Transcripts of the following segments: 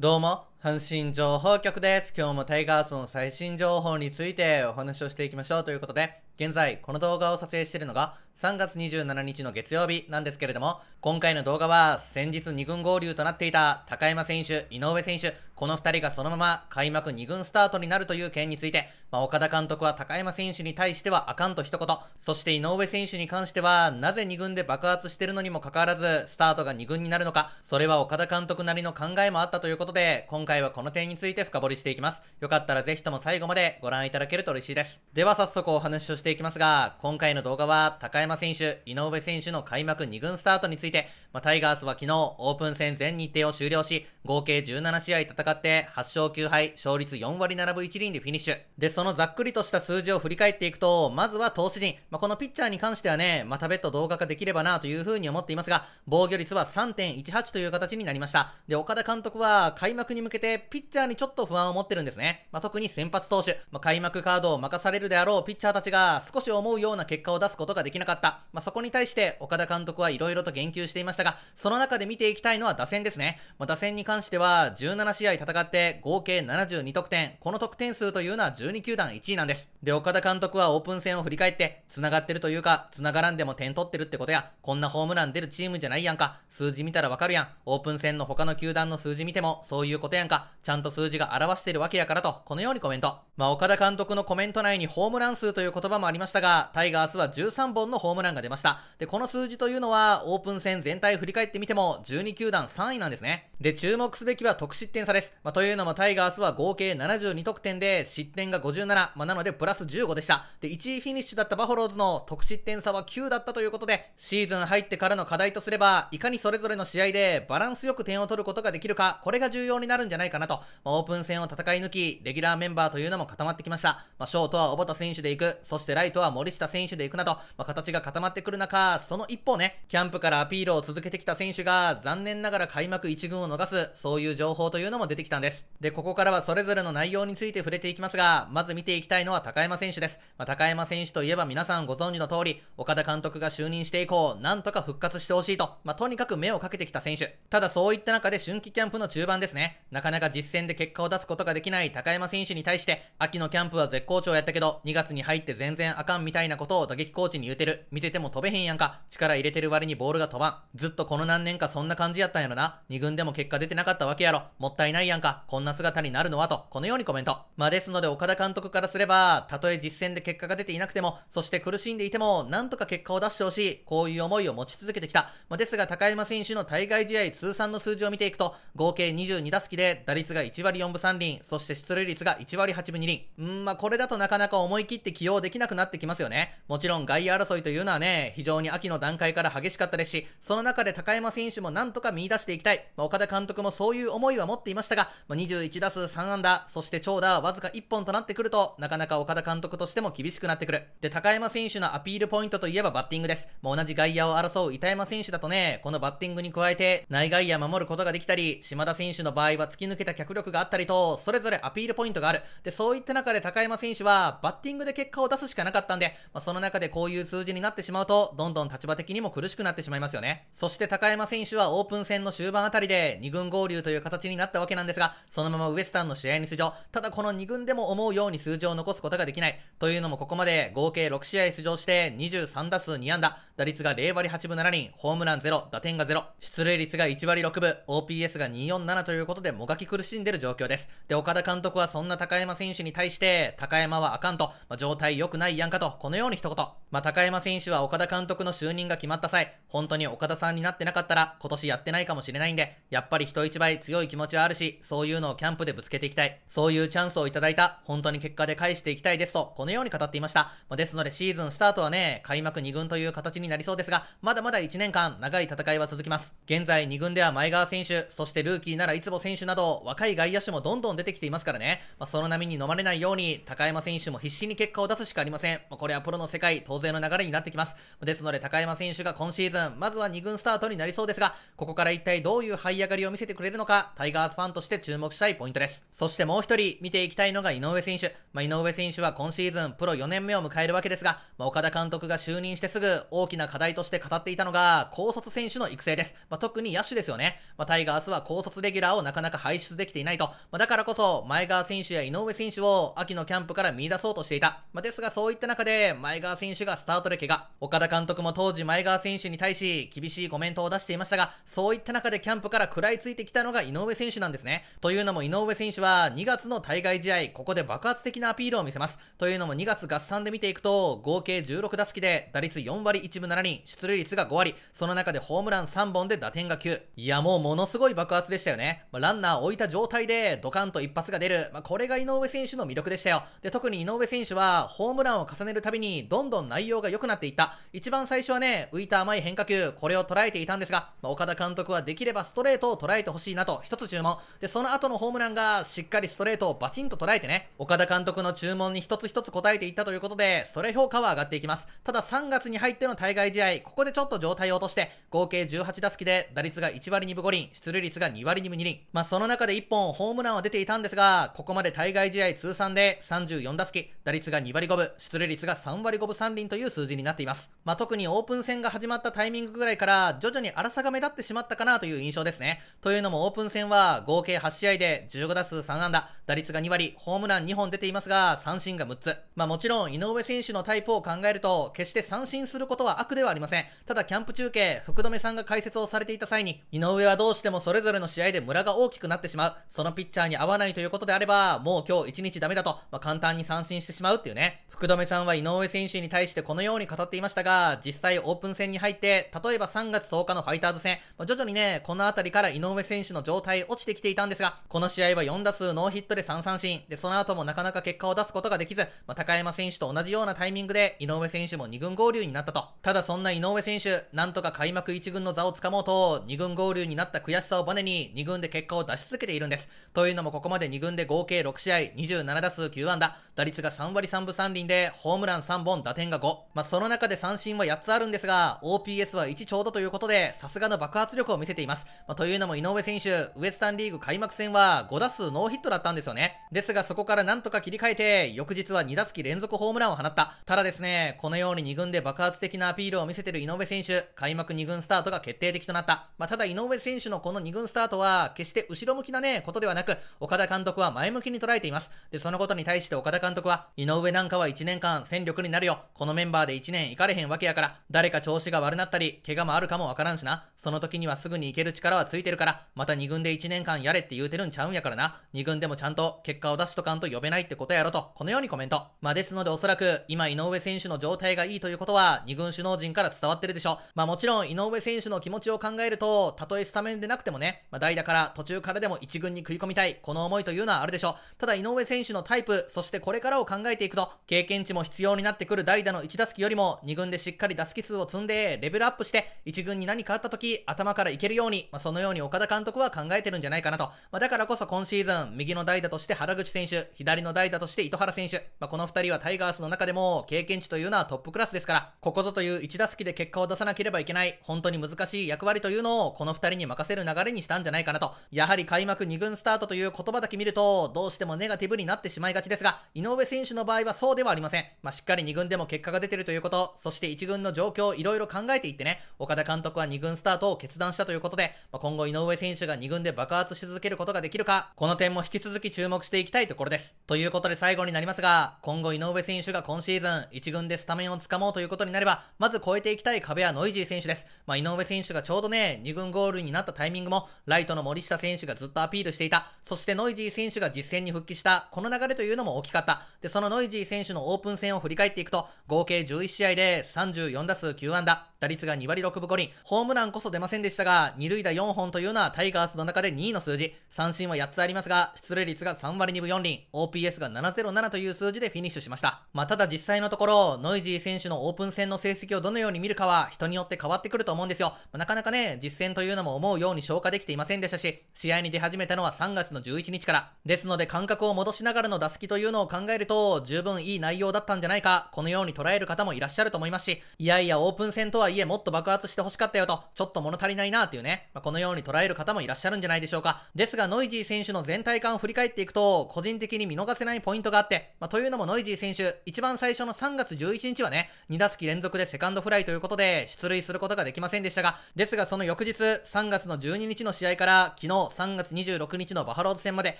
どうも、阪神情報局です。今日もタイガースの最新情報についてお話をしていきましょうということで、現在この動画を撮影しているのが3月27日の月曜日なんですけれども、今回の動画は先日2軍合流となっていた高山選手、井上選手、この2人がそのまま開幕2軍スタートになるという件について、まあ、岡田監督は高山選手に対してはあかんと一言、そして井上選手に関しては、なぜ2軍で爆発してるのにもかかわらず、スタートが2軍になるのか、それは岡田監督なりの考えもあったということで、今回回はこの点について深掘りしていきます。よかったらぜひとも最後までご覧いただけると嬉しいです。では早速お話をしていきますが、今回の動画は高山選手、井上選手の開幕2軍スタートについて、まあ、タイガースは昨日オープン戦全日程を終了し、合計17試合戦って8勝9敗、勝率4割並ぶ1輪でフィニッシュ。で、そのざっくりとした数字を振り返っていくと、まずは投手陣。まあ、このピッチャーに関してはね、また別途動画化できればなというふうに思っていますが、防御率は3.18という形になりました。で、岡田監督は開幕に向けて、ピッチャーにちょっと不安を持ってるんですね。まあ、特に先発投手、まあ、開幕カードを任されるであろうピッチャーたちが少し思うような結果を出すことができなかった。まあ、そこに対して岡田監督はいろいろと言及していましたが、その中で見ていきたいのは打線ですね。まあ、打線に関しては17試合戦って合計72得点、この得点数というのは12球団1位なんです。で、岡田監督はオープン戦を振り返って、繋がってるというか、繋がらんでも点取ってるってことや、こんなホームラン出るチームじゃないやんか、数字見たらわかるやん、オープン戦の他の球団の数字見てもそういうことやんか、ちゃんと数字が表してるわけやからと、このようにコメント。まあ、岡田監督のコメント内にホームラン数という言葉もありましたが、タイガースは13本のホームランが出ました。で、この数字というのは、オープン戦全体振り返ってみても、12球団3位なんですね。で、注目すべきは得失点差です。まあ、というのもタイガースは合計72得点で、失点が57、まあ、なのでプラス15でした。で、1位フィニッシュだったバフォローズの得失点差は9だったということで、シーズン入ってからの課題とすれば、いかにそれぞれの試合でバランスよく点を取ることができるか、これが重要になるんじゃないないかなと、まあ、オープン戦を戦い抜き、レギュラーメンバーというのも固まってきました。まあ、ショートは小畑選手で行く、そしてライトは森下選手で行くなど、まあ、形が固まってくる中、その一方ね、キャンプからアピールを続けてきた選手が、残念ながら開幕1軍を逃す、そういう情報というのも出てきたんです。で、ここからはそれぞれの内容について触れていきますが、まず見ていきたいのは高山選手です。まあ、高山選手といえば皆さんご存知の通り、岡田監督が就任して以降、なんとか復活してほしいと、まあ、とにかく目をかけてきた選手。ただそういった中で春季キャンプの中盤ですね、なかかなか実戦で結果を出すことができない高山選手に対して、秋のキャンプは絶好調やったけど、2月に入って全然あかんみたいなことを打撃コーチに言うてる。見てても飛べへんやんか。力入れてる割にボールが飛ばん。ずっとこの何年かそんな感じやったんやろな。2軍でも結果出てなかったわけやろ。もったいないやんか。こんな姿になるのはと、このようにコメント。まあ、ですので岡田監督からすれば、たとえ実戦で結果が出ていなくても、そして苦しんでいても、なんとか結果を出してほしい。こういう思いを持ち続けてきた。まあ、ですが高山選手の対外試合通算の数字を見ていくと、合計22打席で打率が1割4分3厘、そして出塁率が1割8分2厘。うん、まあ、これだとなかなか思い切って起用できなくなってきますよね。もちろん外野争いというのはね、非常に秋の段階から激しかったですし、その中で高山選手もなんとか見出していきたい。まあ、岡田監督もそういう思いは持っていましたが、まあ、21打数3安打、そして長打わずか1本となってくると、なかなか岡田監督としても厳しくなってくる。で、高山選手のアピールポイントといえばバッティングです。まあ、同じ外野を争う板山選手だとね、このバッティングに加えて、内外野守ることができたり、島田選手の場合は突きき抜けた脚力があったりと、それぞれアピールポイントがある。で、そういった中で高山選手は、バッティングで結果を出すしかなかったんで、まあ、その中でこういう数字になってしまうと、どんどん立場的にも苦しくなってしまいますよね。そして高山選手はオープン戦の終盤あたりで、2軍合流という形になったわけなんですが、そのままウエスタンの試合に出場。ただこの2軍でも思うように数字を残すことができない。というのもここまで合計6試合出場して23打数2安打、打率が0割8分7厘、ホームラン0、打点が0、出塁率が1割6分、OPS が247ということで、もがき苦しんでる状況です。で、岡田監督はそんな高山選手に対して、高山はあかんと、まあ、状態良くないやんかと、このように一言。まあ、高山選手は岡田監督の就任が決まった際、本当に岡田さんになってなかったら、今年やってないかもしれないんで、やっぱり人一倍強い気持ちはあるし、そういうのをキャンプでぶつけていきたい。そういうチャンスをいただいた、本当に結果で返していきたいですと、このように語っていました。まあ、ですので、シーズンスタートはね、開幕2軍という形になりそうですが、まだまだ1年間、長い戦いは続きます。現在2軍では前川選手、そしてルーキーならいつも選手など、若い外野手もどんどん出てきていますからね、まあ、その波に飲まれないように、高山選手も必死に結果を出すしかありません。まあ、これはプロの世界、当勢の流れになってきます。ですので、高山選手が今シーズン、まずは2軍スタートになりそうですが、ここから一体どういう這い上がりを見せてくれるのか、タイガースファンとして注目したいポイントです。そしてもう一人、見ていきたいのが井上選手。まあ、井上選手は今シーズン、プロ4年目を迎えるわけですが、まあ、岡田監督が就任してすぐ、大きな課題として語っていたのが、高卒選手の育成です。まあ、特に野手ですよね。まタイガースは高卒レギュラーをなかなか輩出できていないと。まだからこそ、前川選手や井上選手を、秋のキャンプから見出そうとしていた。まですが、そういった中で、前川選手ががスタートで怪我。岡田監督も当時前川選手に対し厳しいコメントを出していましたが、そういった中でキャンプから食らいついてきたのが井上選手なんですね。というのも井上選手は2月の対外試合、ここで爆発的なアピールを見せます。というのも2月合算で見ていくと、合計16打席で打率4割1分7厘、出塁率が5割、その中でホームラン3本で打点が9。いやもうものすごい爆発でしたよね。まあ、ランナー置いた状態でドカンと一発が出る。まあ、これが井上選手の魅力でしたよ。で、特に井上選手はホームランを重ねるたびにどんどん内内容が良くなっていった。一番最初はね、浮いた甘い変化球、これを捉えていたんですが、まあ、岡田監督はできればストレートを捉えてほしいなと、一つ注文。で、その後のホームランが、しっかりストレートをバチンと捉えてね、岡田監督の注文に一つ一つ答えていったということで、それ評価は上がっていきます。ただ3月に入っての対外試合、ここでちょっと状態を落として、合計18打席で、打率が1割2分5厘、出塁率が2割2分2厘。まあ、その中で1本ホームランは出ていたんですが、ここまで対外試合通算で34打席、打率が2割5分、出塁率が3割5分3厘という数字になっています。まあ、特にオープン戦が始まったタイミングぐらいから徐々に荒さが目立ってしまったかなという印象ですね。というのもオープン戦は合計8試合で15打数3安打、打率が2割、ホームラン2本出ていますが、三振が6つ。まあ、もちろん井上選手のタイプを考えると、決して三振することは悪ではありません。ただキャンプ中継、福留さんが解説をされていた際に、井上はどうしてもそれぞれの試合でムラが大きくなってしまう。そのピッチャーに合わないということであれば、もう今日1日ダメだと、まあ、簡単に三振してしまうっていうね。福留さんは井上選手に対してしてこのように語っていましたが、実際オープン戦に入って、例えば3月10日のファイターズ戦、徐々にね、この辺りから井上選手の状態落ちてきていたんですが、この試合は4打数ノーヒットで3三振、で、その後もなかなか結果を出すことができず、まあ、高山選手と同じようなタイミングで井上選手も2軍合流になったと。ただそんな井上選手、なんとか開幕1軍の座をつかもうと、2軍合流になった悔しさをバネに2軍で結果を出し続けているんです。というのもここまで2軍で合計6試合、27打数9安打、打率が3割3分3厘で、ホームラン3本、打点が5まあ、その中で三振は8つあるんですが、OPS は1ちょうどということで、さすがの爆発力を見せています。まあ、というのも井上選手、ウエスタンリーグ開幕戦は5打数ノーヒットだったんですよね。ですがそこからなんとか切り替えて、翌日は2打席連続ホームランを放った。ただですね、このように2軍で爆発的なアピールを見せてる井上選手、開幕2軍スタートが決定的となった。まあ、ただ井上選手のこの2軍スタートは、決して後ろ向きなね、ことではなく、岡田監督は前向きに捉えています。で、そのことに対して岡田監督は、井上なんかは1年間戦力になるよ。こののメンバーで1年行かれへんわけやから、誰か調子が悪なったり、怪我もあるかもわからんしな。その時にはすぐに行ける力はついてるから、また2軍で1年間やれって言うてるんちゃうんやからな。2軍でもちゃんと結果を出しとかんと呼べないってことやろと、このようにコメント。まあ、ですのでおそらく、今井上選手の状態がいいということは、2軍首脳陣から伝わってるでしょ。まあ、もちろん井上選手の気持ちを考えると、たとえスタメンでなくてもね、まあ、代打から途中からでも1軍に食い込みたい、この思いというのはあるでしょ。ただ井上選手のタイプ、そしてこれからを考えていくと、経験値も必要になってくる代打のの1打席よりも2軍でしっかり打席数を積んでレベルアップして1軍に何かあった時頭からいけるように、まあ、そのように岡田監督は考えてるんじゃないかなと。まあ、だからこそ今シーズン右の代打として原口選手、左の代打として糸原選手、まあ、この2人はタイガースの中でも経験値というのはトップクラスですから、ここぞという1打席で結果を出さなければいけない、本当に難しい役割というのをこの2人に任せる流れにしたんじゃないかなと。やはり開幕2軍スタートという言葉だけ見ると、どうしてもネガティブになってしまいがちですが、井上選手の場合はそうではありません。まあ、しっかり2軍でも結果果が出てるということ、そして1軍の状況をいろいろ考えていってね、岡田監督は2軍スタートを決断したということで、まあ、今後井上選手が2軍で爆発し続けることができるか、この点も引き続き注目していきたいところです。ということで最後になりますが、今後井上選手が今シーズン1軍でスタメンをつかもうということになれば、まず越えていきたい壁はノイジー選手です。まあ、井上選手がちょうどね、2軍ゴールになったタイミングも、ライトの森下選手がずっとアピールしていた、そしてノイジー選手が実戦に復帰した、この流れというのも大きかった。で、そのノイジー選手のオープン戦を振り返っていくと、ゴ合計11試合で34打数9安打、打率が2割6分5厘、ホームランこそ出ませんでしたが、2塁打4本というのはタイガースの中で2位の数字、三振は8つありますが、出塁率が3割2分4厘、OPS が707という数字でフィニッシュしました。まあ、ただ実際のところ、ノイジー選手のオープン戦の成績をどのように見るかは人によって変わってくると思うんですよ。まあ、なかなかね、実戦というのも思うように消化できていませんでしたし、試合に出始めたのは3月の11日から。ですので感覚を戻しながらの打席というのを考えると、十分いい内容だったんじゃないか、このように捉らえる方もいらっしゃると思いますし、いやいやオープン戦とはいえもっと爆発して欲しかったよと、ちょっと物足りないなというね、まあ、このように捉える方もいらっしゃるんじゃないでしょうか。ですが、ノイジー選手の全体感を振り返っていくと、個人的に見逃せないポイントがあって、まあ、というのもノイジー選手、一番最初の3月11日はね、2打席連続でセカンドフライということで、出塁することができませんでしたが、ですがその翌日、3月の12日の試合から、昨日3月26日のバファローズ戦まで、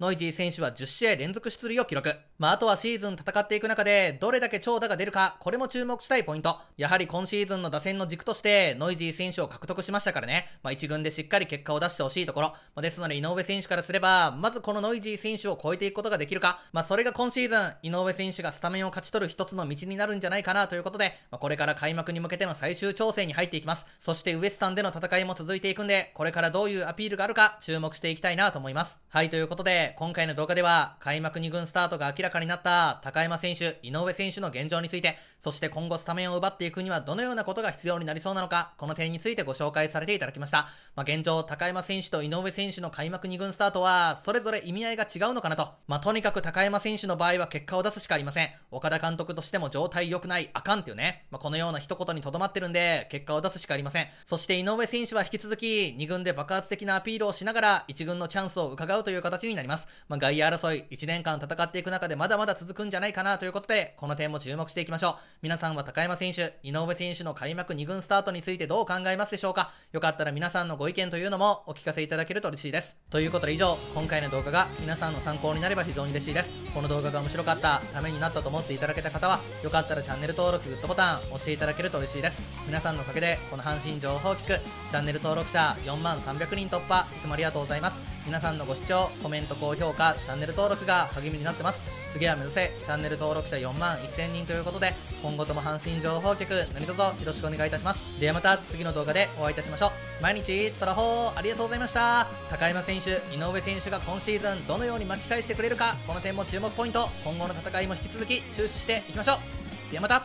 ノイジー選手は10試合連続出塁を記録。まあ、あとはシーズン戦っていく中で、どれだけ長打が出るか、これも注目したいポイント。やはり今シーズンの打線の軸として、ノイジー選手を獲得しましたからね。まあ、軍でしっかり結果を出してほしいところ。まあ、ですので、井上選手からすれば、まずこのノイジー選手を超えていくことができるか。まあ、それが今シーズン、井上選手がスタメンを勝ち取る一つの道になるんじゃないかなということで、まあ、これから開幕に向けての最終調整に入っていきます。そして、ウエスタンでの戦いも続いていくんで、これからどういうアピールがあるか、注目していきたいなと思います。はい、ということで、今回の動画では、開幕2軍スタートが明らかになった、高山選手、井上選手の現状について、そして今後スタメンを奪っていくにはどのようなことが必要になりそうなのか、この点についてご紹介されていただきました。まあ、現状、高山選手と井上選手の開幕2軍スタートは、それぞれ意味合いが違うのかなと。まあ、とにかく高山選手の場合は結果を出すしかありません。岡田監督としても状態良くない、あかんっていうね。まあ、このような一言にとどまってるんで、結果を出すしかありません。そして井上選手は引き続き、2軍で爆発的なアピールをしながら、1軍のチャンスを伺うという形になります。まあ、外野争い、1年間戦っていく中でまだまだ続くんじゃないかなということで、この点も注目していきましょう。皆さんは高山選手、井上選手の開幕2軍スタートについてどう考えますでしょうかよかったら皆さんのご意見というのもお聞かせいただけると嬉しいです。ということで以上、今回の動画が皆さんの参考になれば非常に嬉しいです。この動画が面白かった、ためになったと思っていただけた方は、よかったらチャンネル登録、グッドボタン押していただけると嬉しいです。皆さんのおかげで、この阪神情報を聞く、チャンネル登録者4万300人突破、いつもありがとうございます。皆さんのご視聴、コメント、高評価、チャンネル登録が励みになってます。次は目指せ、チャンネル登録者4万1000人ということで、今後とも阪神情報局何卒よろしくお願いいたしますではまた次の動画でお会いいたしましょう毎日トラホーありがとうございました高山選手井上選手が今シーズンどのように巻き返してくれるかこの点も注目ポイント今後の戦いも引き続き注視していきましょうではまた